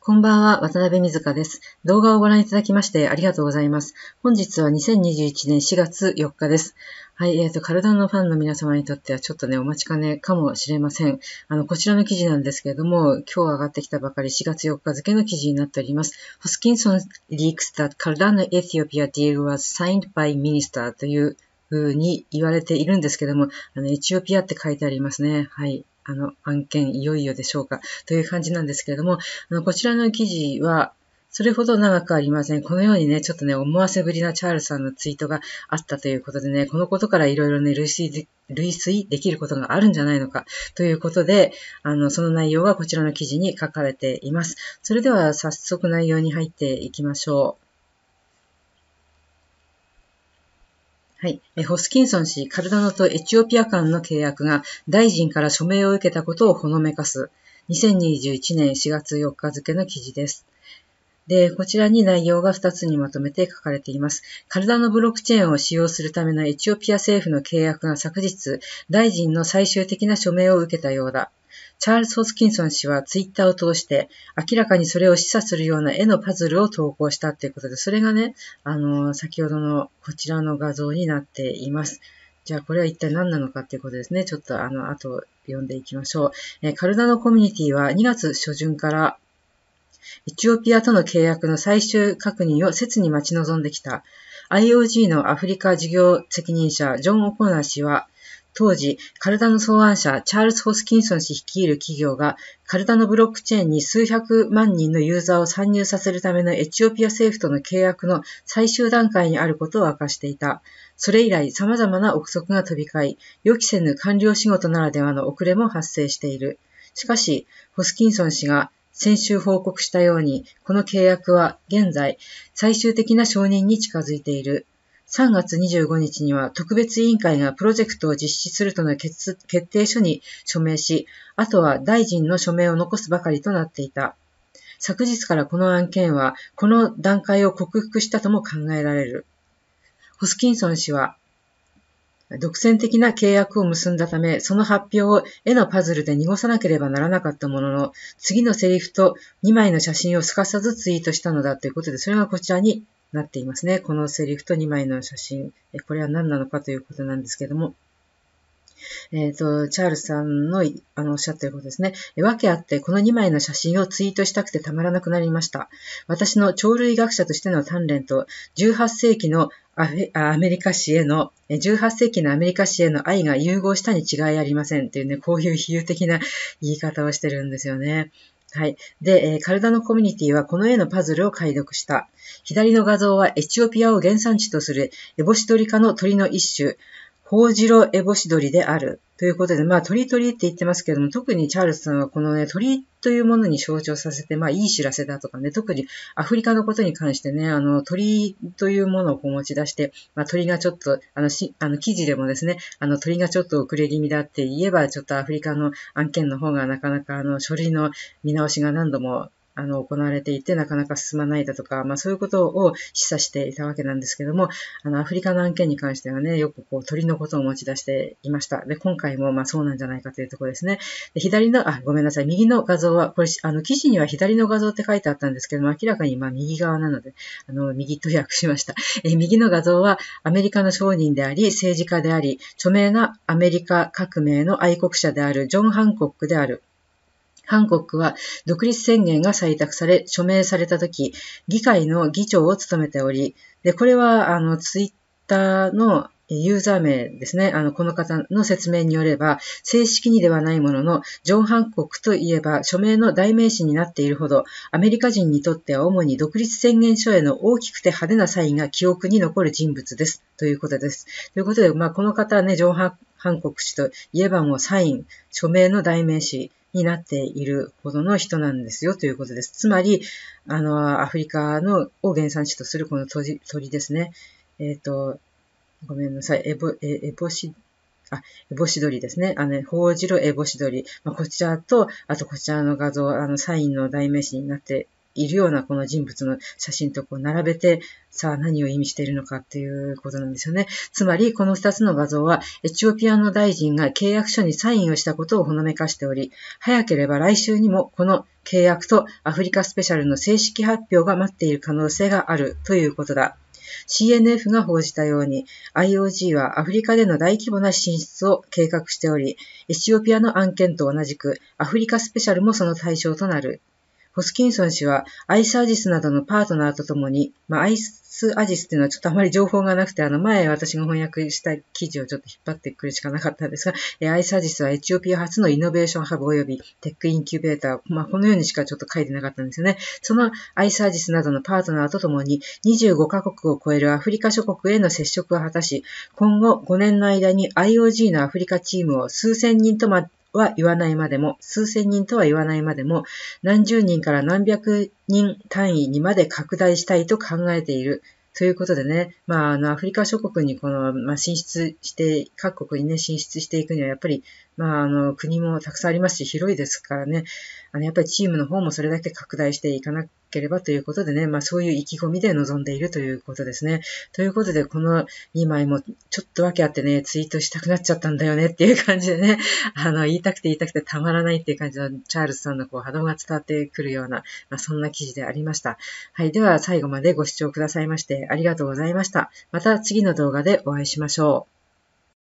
こんばんは、渡辺水香です。動画をご覧いただきましてありがとうございます。本日は2021年4月4日です。はい、えっ、ー、と、カルダンのファンの皆様にとってはちょっとね、お待ちかねかもしれません。あの、こちらの記事なんですけれども、今日上がってきたばかり4月4日付の記事になっております。ホスキンソン leaks that Cardano e t h i o deal was signed by minister というふうに言われているんですけども、あの、エチオピアって書いてありますね。はい。あの、案件いよいよでしょうかという感じなんですけれども、あのこちらの記事は、それほど長くありません。このようにね、ちょっとね、思わせぶりなチャールさんのツイートがあったということでね、このことからいろいろね、類推類推できることがあるんじゃないのかということで、あの、その内容がこちらの記事に書かれています。それでは早速内容に入っていきましょう。はい、ホスキンソン氏、カルダノとエチオピア間の契約が大臣から署名を受けたことをほのめかす、2021年4月4日付の記事です。で、こちらに内容が2つにまとめて書かれています。カルダノブロックチェーンを使用するためのエチオピア政府の契約が昨日、大臣の最終的な署名を受けたようだ。チャールズ・ホスキンソン氏はツイッターを通して、明らかにそれを示唆するような絵のパズルを投稿したということで、それがね、あの、先ほどのこちらの画像になっています。じゃあ、これは一体何なのかっていうことですね。ちょっと、あの、後読んでいきましょう。えカルダのコミュニティは2月初旬からエチオピアとの契約の最終確認を切に待ち望んできた。IOG のアフリカ事業責任者ジョン・オコナー氏は、当時、カルダの創案者、チャールズ・ホスキンソン氏率いる企業が、カルダのブロックチェーンに数百万人のユーザーを参入させるためのエチオピア政府との契約の最終段階にあることを明かしていた。それ以来、様々な憶測が飛び交い、予期せぬ官僚仕事ならではの遅れも発生している。しかし、ホスキンソン氏が先週報告したように、この契約は現在、最終的な承認に近づいている。3月25日には特別委員会がプロジェクトを実施するとの決定書に署名し、あとは大臣の署名を残すばかりとなっていた。昨日からこの案件は、この段階を克服したとも考えられる。ホスキンソン氏は、独占的な契約を結んだため、その発表を絵のパズルで濁さなければならなかったものの、次のセリフと2枚の写真をすかさずツイートしたのだということで、それがこちらになっていますね。このセリフと2枚の写真、これは何なのかということなんですけども、えっ、ー、と、チャールズさんのあのおっしゃってることですね。わけあって、この2枚の写真をツイートしたくてたまらなくなりました。私の鳥類学者としての鍛錬と、18世紀のアメリカ史への、18世紀のアメリカ史への愛が融合したに違いありませんというね、こういう比喩的な言い方をしてるんですよね。はい。で、えー、カルダのコミュニティはこの絵のパズルを解読した。左の画像はエチオピアを原産地とするエボシドリ科の鳥の一種、ホウジロエボシドリである。ということで、まあ、鳥鳥って言ってますけども、特にチャールズさんはこのね、鳥というものに象徴させて、まあ、いい知らせだとかね、特にアフリカのことに関してね、あの、鳥というものを持ち出して、まあ、鳥がちょっと、あの、し、あの、記事でもですね、あの、鳥がちょっと遅れ気味だって言えば、ちょっとアフリカの案件の方がなかなか、あの、書類の見直しが何度もあの、行われていて、なかなか進まないだとか、まあそういうことを示唆していたわけなんですけども、あの、アフリカの案件に関してはね、よくこう鳥のことを持ち出していました。で、今回もまあそうなんじゃないかというところですね。で左の、あ、ごめんなさい、右の画像は、これ、あの、記事には左の画像って書いてあったんですけども、明らかにまあ右側なので、あの、右と訳しました。え右の画像は、アメリカの商人であり、政治家であり、著名なアメリカ革命の愛国者である、ジョン・ハンコックである。ハンコックは独立宣言が採択され、署名された時、議会の議長を務めており、で、これは、あの、ツイッターのユーザー名ですね。あの、この方の説明によれば、正式にではないものの、ジョン・ハンコックといえば、署名の代名詞になっているほど、アメリカ人にとっては主に独立宣言書への大きくて派手なサインが記憶に残る人物です。ということです。ということで、まあ、この方ね、ジョン・ハンコック氏といえばもうサイン、署名の代名詞になっているほどの人なんですよということです。つまり、あの、アフリカのを原産地とするこの鳥鳥ですね。えっ、ー、と、ごめんなさい、エボ、えエボシ、あ、エボシドリですね。あの、ね、ホウジロエボシドリ。まあ、こちらと、あとこちらの画像、あの、サインの代名詞になっているようなこの人物の写真とこう並べて、さあ何を意味しているのかっていうことなんですよね。つまり、この2つの画像は、エチオピアの大臣が契約書にサインをしたことをほのめかしており、早ければ来週にもこの契約とアフリカスペシャルの正式発表が待っている可能性があるということだ。CNF が報じたように、IOG はアフリカでの大規模な進出を計画しており、エチオピアの案件と同じく、アフリカスペシャルもその対象となる。ホスキンソン氏は、アイスアジスなどのパートナーとともに、まあ、アイスアジスっていうのはちょっとあまり情報がなくて、あの前私が翻訳した記事をちょっと引っ張ってくるしかなかったんですが、えアイスアジスはエチオピア初のイノベーションハブ及びテックインキュベーター、まあ、このようにしかちょっと書いてなかったんですよね。そのアイスアジスなどのパートナーとともに、25カ国を超えるアフリカ諸国への接触を果たし、今後5年の間に IOG のアフリカチームを数千人とまは言わないまでも、数千人とは言わないまでも、何十人から何百人単位にまで拡大したいと考えている。ということでね、まあ、あの、アフリカ諸国にこの、まあ、進出して、各国にね、進出していくには、やっぱり、まあ、あの、国もたくさんありますし、広いですからね、あの、やっぱりチームの方もそれだけ拡大していかなければということでね、まあ、そういう意気込みで臨んでいるということですね。ということで、この2枚もちょっと訳あってね、ツイートしたくなっちゃったんだよねっていう感じでね、あの、言いたくて言いたくてたまらないっていう感じのチャールズさんのこう波動が伝わってくるような、まあ、そんな記事でありました。はい、では最後までご視聴くださいましてありがとうございました。また次の動画でお会いしましょう。